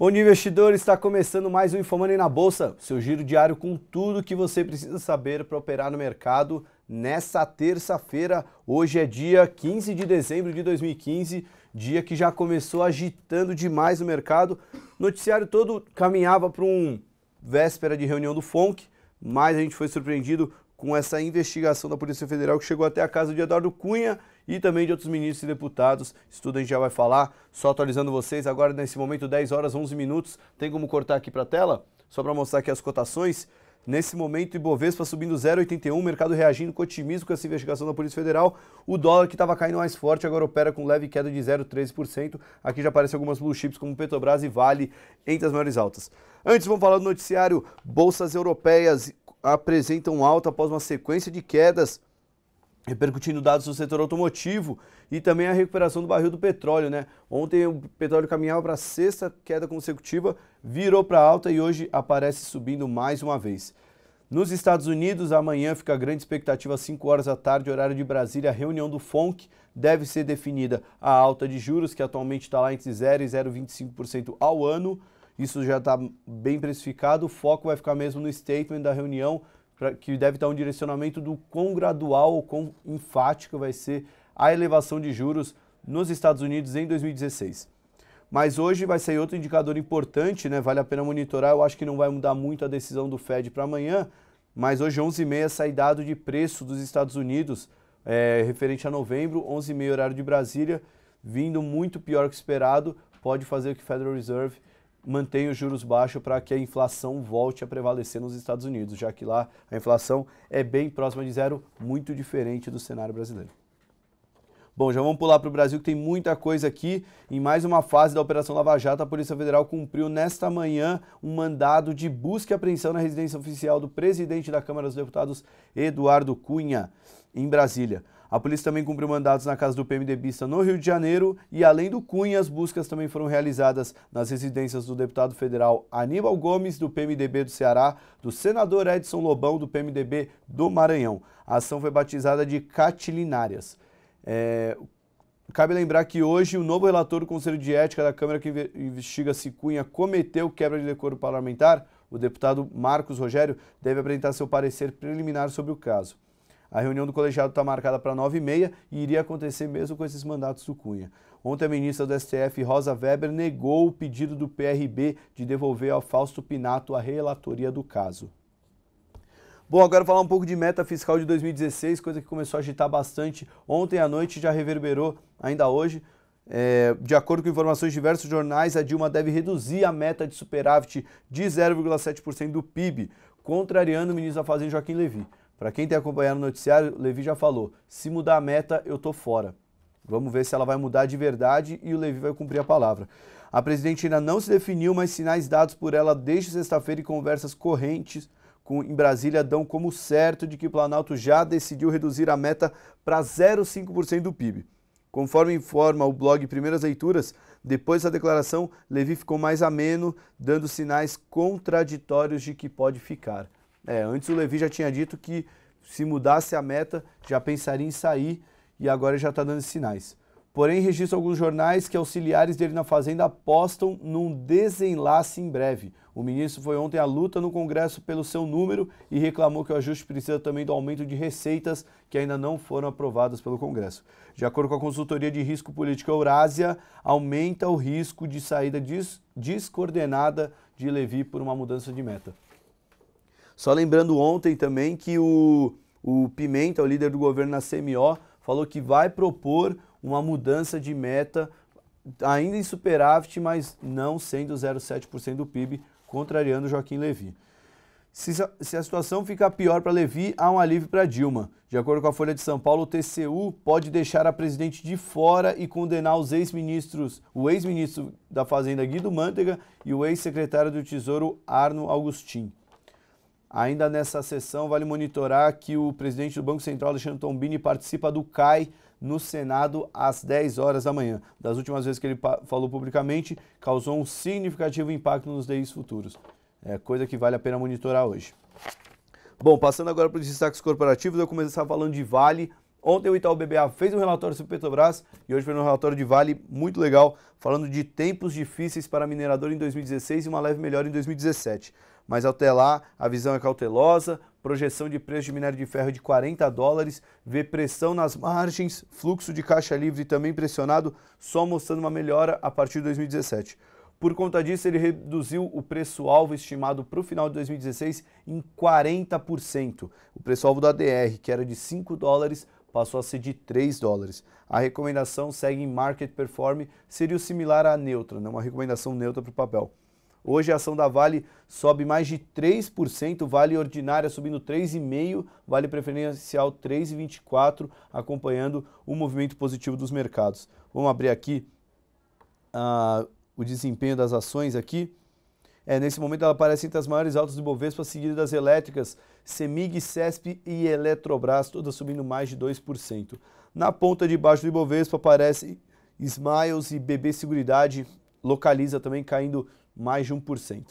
Bom dia, investidor. Está começando mais um Infomani na Bolsa, seu giro diário com tudo que você precisa saber para operar no mercado nessa terça-feira. Hoje é dia 15 de dezembro de 2015, dia que já começou agitando demais o mercado. Noticiário todo caminhava para um véspera de reunião do FONC, mas a gente foi surpreendido com essa investigação da Polícia Federal que chegou até a casa de Eduardo Cunha e também de outros ministros e deputados. Estudo a gente já vai falar, só atualizando vocês agora nesse momento, 10 horas 11 minutos. Tem como cortar aqui para a tela? Só para mostrar aqui as cotações. Nesse momento, Ibovespa subindo 0,81, mercado reagindo com otimismo com essa investigação da Polícia Federal. O dólar que estava caindo mais forte agora opera com leve queda de 0,13%. Aqui já aparecem algumas blue chips como Petrobras e Vale entre as maiores altas. Antes, vamos falar do noticiário. Bolsas europeias apresentam alta após uma sequência de quedas repercutindo dados do setor automotivo e também a recuperação do barril do petróleo, né? Ontem o petróleo caminhava para a sexta queda consecutiva, virou para alta e hoje aparece subindo mais uma vez. Nos Estados Unidos, amanhã fica a grande expectativa às 5 horas da tarde, horário de Brasília, a reunião do FONC deve ser definida a alta de juros, que atualmente está lá entre 0 e 0,25% ao ano. Isso já está bem precificado. O foco vai ficar mesmo no statement da reunião, pra, que deve dar um direcionamento do quão gradual ou quão enfático vai ser a elevação de juros nos Estados Unidos em 2016. Mas hoje vai sair outro indicador importante, né? Vale a pena monitorar. Eu acho que não vai mudar muito a decisão do Fed para amanhã, mas hoje 11h30 sai dado de preço dos Estados Unidos é, referente a novembro, 11h30 horário de Brasília, vindo muito pior que esperado, pode fazer que o Federal Reserve mantém os juros baixos para que a inflação volte a prevalecer nos Estados Unidos, já que lá a inflação é bem próxima de zero, muito diferente do cenário brasileiro. Bom, já vamos pular para o Brasil, que tem muita coisa aqui. Em mais uma fase da Operação Lava Jato, a Polícia Federal cumpriu nesta manhã um mandado de busca e apreensão na residência oficial do presidente da Câmara dos Deputados, Eduardo Cunha, em Brasília. A polícia também cumpriu mandados na casa do PMDBista no Rio de Janeiro e, além do Cunha, as buscas também foram realizadas nas residências do deputado federal Aníbal Gomes, do PMDB do Ceará, do senador Edson Lobão, do PMDB do Maranhão. A ação foi batizada de Catilinárias. É... Cabe lembrar que hoje o novo relator do Conselho de Ética da Câmara que investiga se Cunha cometeu quebra de decoro parlamentar, o deputado Marcos Rogério, deve apresentar seu parecer preliminar sobre o caso. A reunião do colegiado está marcada para 9h30 e iria acontecer mesmo com esses mandatos do Cunha. Ontem, a ministra do STF, Rosa Weber, negou o pedido do PRB de devolver ao Fausto Pinato a relatoria do caso. Bom, agora falar um pouco de meta fiscal de 2016, coisa que começou a agitar bastante ontem à noite, já reverberou ainda hoje. É, de acordo com informações de diversos jornais, a Dilma deve reduzir a meta de superávit de 0,7% do PIB, contrariando o ministro da Fazenda Joaquim Levy. Para quem tem acompanhado o noticiário, o Levi já falou: se mudar a meta, eu tô fora. Vamos ver se ela vai mudar de verdade e o Levi vai cumprir a palavra. A presidente ainda não se definiu, mas sinais dados por ela desde sexta-feira e conversas correntes com, em Brasília dão como certo de que o Planalto já decidiu reduzir a meta para 0,5% do PIB. Conforme informa o blog Primeiras Leituras, depois da declaração, Levi ficou mais ameno, dando sinais contraditórios de que pode ficar. É, antes o Levi já tinha dito que se mudasse a meta, já pensaria em sair e agora já está dando sinais. Porém, registra alguns jornais que auxiliares dele na Fazenda apostam num desenlace em breve. O ministro foi ontem à luta no Congresso pelo seu número e reclamou que o ajuste precisa também do aumento de receitas que ainda não foram aprovadas pelo Congresso. De acordo com a consultoria de risco político Eurásia, aumenta o risco de saída des descoordenada de Levi por uma mudança de meta. Só lembrando ontem também que o, o Pimenta, o líder do governo na CMO, falou que vai propor uma mudança de meta ainda em superávit, mas não sendo 0,7% do PIB, contrariando Joaquim Levi. Se, se a situação ficar pior para Levi, há um alívio para Dilma. De acordo com a Folha de São Paulo, o TCU pode deixar a presidente de fora e condenar os ex-ministros, o ex-ministro da Fazenda Guido Mantega e o ex-secretário do Tesouro Arno Augustin. Ainda nessa sessão, vale monitorar que o presidente do Banco Central, Alexandre Tombini, participa do CAI no Senado às 10 horas da manhã. Das últimas vezes que ele falou publicamente, causou um significativo impacto nos DIs futuros. É coisa que vale a pena monitorar hoje. Bom, passando agora para os destaques corporativos, eu começar falando de Vale. Ontem o Itaú BBA fez um relatório sobre Petrobras e hoje foi um relatório de Vale muito legal, falando de tempos difíceis para a mineradora em 2016 e uma leve melhora em 2017 mas até lá a visão é cautelosa, projeção de preço de minério de ferro de 40 dólares, vê pressão nas margens, fluxo de caixa livre também pressionado, só mostrando uma melhora a partir de 2017. Por conta disso, ele reduziu o preço-alvo estimado para o final de 2016 em 40%. O preço-alvo da DR, que era de 5 dólares, passou a ser de 3 dólares. A recomendação segue em market perform, seria o similar à neutra, né? uma recomendação neutra para o papel. Hoje a ação da Vale sobe mais de 3%, Vale ordinária subindo 3,5%, Vale preferencial 3,24%, acompanhando o movimento positivo dos mercados. Vamos abrir aqui uh, o desempenho das ações aqui. É, nesse momento ela aparece entre as maiores altas do Bovespa, seguida das elétricas, Semig, Cesp e Eletrobras, todas subindo mais de 2%. Na ponta de baixo do Ibovespa aparece Smiles e BB Seguridade, localiza também caindo mais de 1%.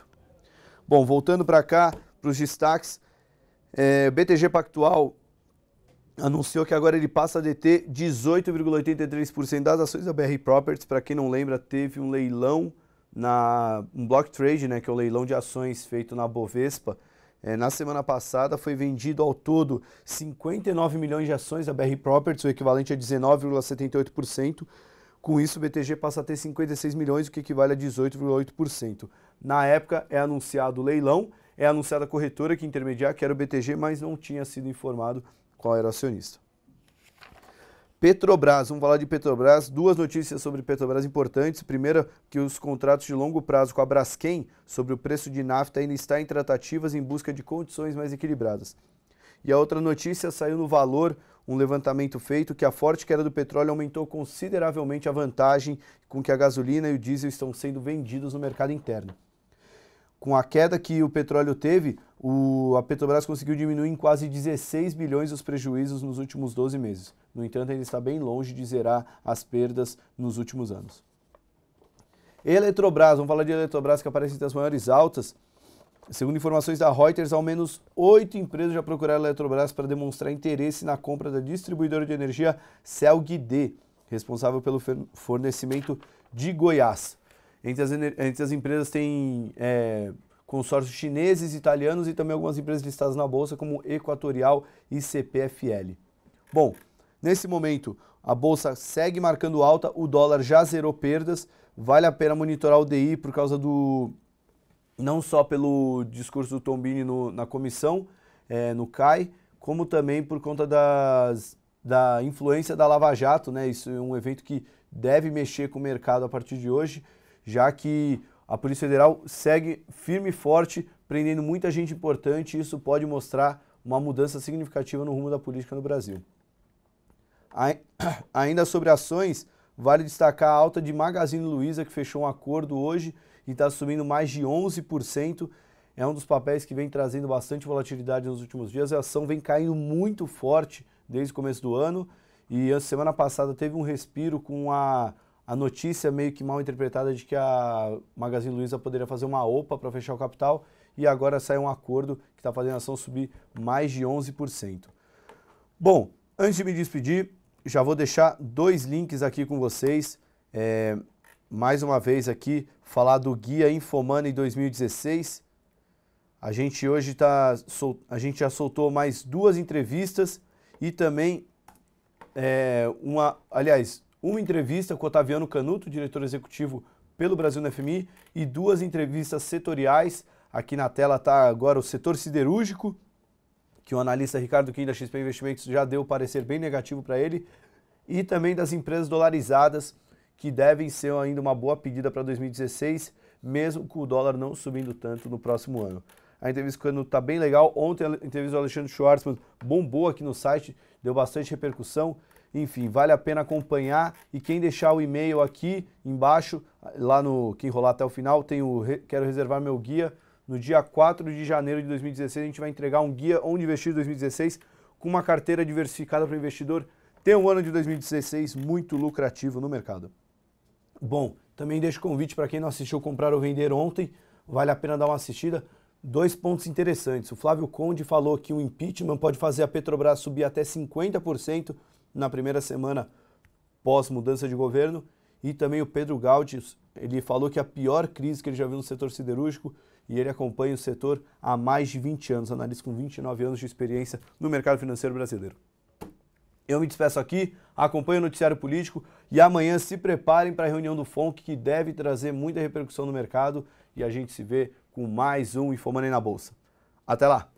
Bom, voltando para cá, para os destaques, é, BTG Pactual anunciou que agora ele passa a deter 18,83% das ações da BR Properties. Para quem não lembra, teve um leilão, na, um block trade, né, que é o um leilão de ações feito na Bovespa, é, na semana passada foi vendido ao todo 59 milhões de ações da BR Properties, o equivalente a 19,78%. Com isso, o BTG passa a ter 56 milhões, o que equivale a 18,8%. Na época, é anunciado o leilão, é anunciada a corretora que intermediar, que era o BTG, mas não tinha sido informado qual era o acionista. Petrobras, vamos falar de Petrobras, duas notícias sobre Petrobras importantes. Primeira, que os contratos de longo prazo com a Braskem sobre o preço de nafta ainda está em tratativas em busca de condições mais equilibradas. E a outra notícia saiu no valor um levantamento feito que a forte queda do petróleo aumentou consideravelmente a vantagem com que a gasolina e o diesel estão sendo vendidos no mercado interno. Com a queda que o petróleo teve, o, a Petrobras conseguiu diminuir em quase 16 bilhões os prejuízos nos últimos 12 meses. No entanto, ainda está bem longe de zerar as perdas nos últimos anos. Eletrobras, vamos falar de Eletrobras que aparece entre as maiores altas. Segundo informações da Reuters, ao menos oito empresas já procuraram a Eletrobras para demonstrar interesse na compra da distribuidora de energia CELG-D, responsável pelo fornecimento de Goiás. Entre as, entre as empresas tem é, consórcios chineses, italianos e também algumas empresas listadas na Bolsa, como Equatorial e CPFL. Bom, nesse momento, a Bolsa segue marcando alta, o dólar já zerou perdas, vale a pena monitorar o DI por causa do não só pelo discurso do Tombini no, na comissão, é, no CAI, como também por conta das, da influência da Lava Jato, né? Isso é um evento que deve mexer com o mercado a partir de hoje, já que a Polícia Federal segue firme e forte, prendendo muita gente importante, e isso pode mostrar uma mudança significativa no rumo da política no Brasil. Ainda sobre ações, vale destacar a alta de Magazine Luiza, que fechou um acordo hoje e está subindo mais de 11%. É um dos papéis que vem trazendo bastante volatilidade nos últimos dias. A ação vem caindo muito forte desde o começo do ano. E a semana passada teve um respiro com a, a notícia meio que mal interpretada de que a Magazine Luiza poderia fazer uma OPA para fechar o capital. E agora sai um acordo que está fazendo a ação subir mais de 11%. Bom, antes de me despedir, já vou deixar dois links aqui com vocês. É, mais uma vez aqui falar do Guia Infomani 2016. A gente hoje tá, a gente já soltou mais duas entrevistas e também é, uma, aliás, uma entrevista com Otaviano Canuto, diretor executivo pelo Brasil na FMI, e duas entrevistas setoriais. Aqui na tela está agora o setor siderúrgico, que o analista Ricardo Kim da XP Investimentos já deu parecer bem negativo para ele, e também das empresas dolarizadas que devem ser ainda uma boa pedida para 2016, mesmo com o dólar não subindo tanto no próximo ano. A entrevista quando está bem legal. Ontem a entrevista do Alexandre Schwartzman bombou aqui no site, deu bastante repercussão. Enfim, vale a pena acompanhar e quem deixar o e-mail aqui embaixo, lá no quem rolar até o final, tem o quero reservar meu guia. No dia 4 de janeiro de 2016 a gente vai entregar um guia onde investir 2016 com uma carteira diversificada para o investidor ter um ano de 2016 muito lucrativo no mercado. Bom, também deixo convite para quem não assistiu comprar ou vender ontem, vale a pena dar uma assistida. Dois pontos interessantes. O Flávio Conde falou que o impeachment pode fazer a Petrobras subir até 50% na primeira semana pós mudança de governo. E também o Pedro Gaudi, ele falou que a pior crise que ele já viu no setor siderúrgico e ele acompanha o setor há mais de 20 anos, analista com 29 anos de experiência no mercado financeiro brasileiro. Eu me despeço aqui, acompanhe o noticiário político e amanhã se preparem para a reunião do FONC que deve trazer muita repercussão no mercado e a gente se vê com mais um Infomoney na Bolsa. Até lá!